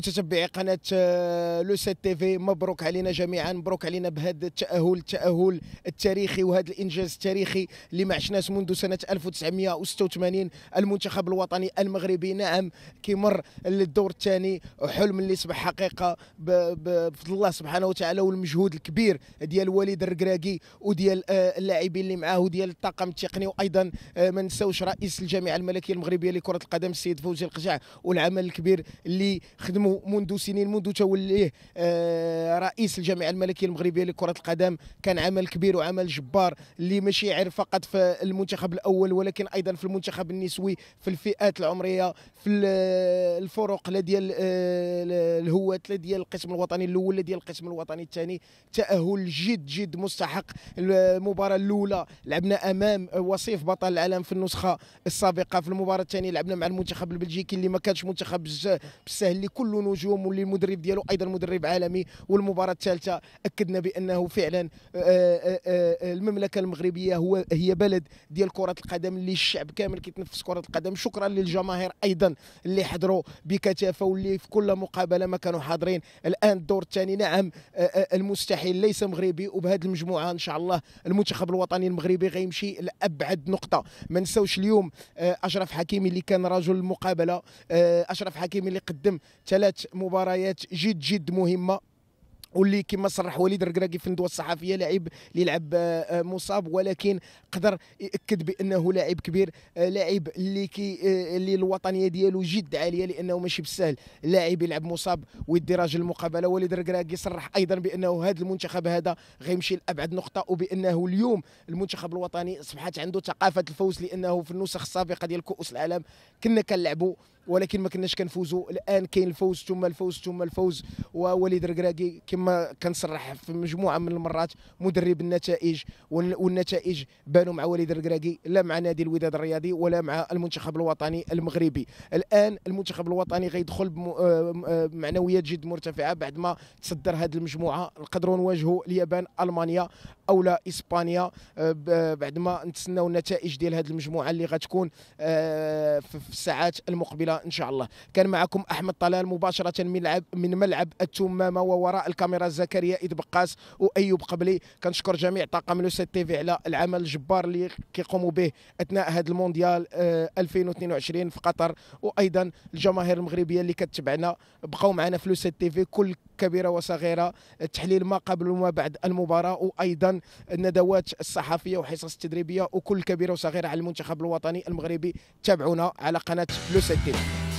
متتبعي قناه آه، لو سي تي في مبروك علينا جميعا مبروك علينا بهذا التاهل التاهل التاريخي وهذا الانجاز التاريخي اللي ما عشناش منذ سنه 1986 المنتخب الوطني المغربي نعم كيمر للدور الثاني حلم اللي اصبح حقيقه بفضل الله سبحانه وتعالى والمجهود الكبير ديال وليد الركراكي وديال آه، اللاعبين اللي معاه وديال الطاقم التقني وايضا آه، ما نساوش رئيس الجامعه الملكيه المغربيه لكره القدم السيد فوزي القجع والعمل الكبير اللي خدموا منذ سنين منذ توليه آه، رئيس الجامعه الملكيه المغربيه لكره القدم كان عمل كبير وعمل جبار اللي ماشي يعرف فقط في المنتخب الاول ولكن ايضا في المنتخب النسوي في الفئات العمريه في الفرق لا ديال آه، الهواة لا ديال القسم الوطني الاول لا ديال القسم الوطني الثاني تاهل جد جد مستحق المباراه الاولى لعبنا امام وصيف بطل العالم في النسخه السابقه في المباراه الثانيه لعبنا مع المنتخب البلجيكي اللي ما كانش منتخب بالسهل اللي كل كله نجوم واللي المدرب ديالو ايضا مدرب عالمي والمباراه الثالثه اكدنا بانه فعلا آه، آه، آه، المملكه المغربيه هو هي بلد ديال كره القدم اللي الشعب كامل كيتنفس كره القدم شكرا للجماهير ايضا اللي حضروا بكثافه واللي في كل مقابله ما كانوا حاضرين الان الدور الثاني نعم المستحيل ليس مغربي وبهذه المجموعه ان شاء الله المنتخب الوطني المغربي غيمشي لابعد نقطه ما نساوش اليوم اشرف حكيمي اللي كان رجل المقابله اشرف حكيمي اللي قدم ثلاث مباريات جد جد مهمه واللي كما صرح وليد الركراكي في الندوه الصحفيه لاعب اللي لعب آه، آه، مصاب ولكن قدر ياكد بانه لاعب كبير آه، لاعب اللي كي اللي الوطنيه ديالو جد عاليه لانه ماشي بالسهل لاعب يلعب مصاب ويدي راجل المقابله وليد الركراكي صرح ايضا بانه هذا المنتخب هذا غيمشي لابعد نقطه وبانه اليوم المنتخب الوطني اصبحت عنده ثقافه الفوز لانه في النسخ السابقه ديال كؤوس العالم كنا كنلعبوا ولكن ما كناش كنفوزوا الان كاين الفوز ثم الفوز ثم الفوز ووليد الركراكي كما كنصرح في مجموعه من المرات مدرب النتائج والنتائج بانوا مع وليد الركراكي لا مع نادي الوداد الرياضي ولا مع المنتخب الوطني المغربي الان المنتخب الوطني غيدخل بمعنويات آه، آه، جد مرتفعه بعد ما تصدر هذه المجموعه نقدروا نواجهوا اليابان المانيا اولى اسبانيا أه، بعد ما نتسناو النتائج ديال هذه المجموعه اللي غتكون أه، في الساعات المقبله ان شاء الله كان معكم احمد طلال مباشره من ملعب من ملعب التمامه ووراء الكاميرا زكريا اذ بقاس وايوب قبلي كنشكر جميع طاقم لو سي تي في على العمل الجبار اللي كيقوموا به اثناء هذا المونديال 2022 أه، في قطر وايضا الجماهير المغربيه اللي كتبعنا بقاو معنا في لو سي تي في كل كبيره وصغيره تحليل ما قبل وما بعد المباراه وايضا الندوات الصحفيه وحصص تدريبيه وكل كبيره وصغيره على المنتخب الوطني المغربي تابعونا على قناه بلوس التيفي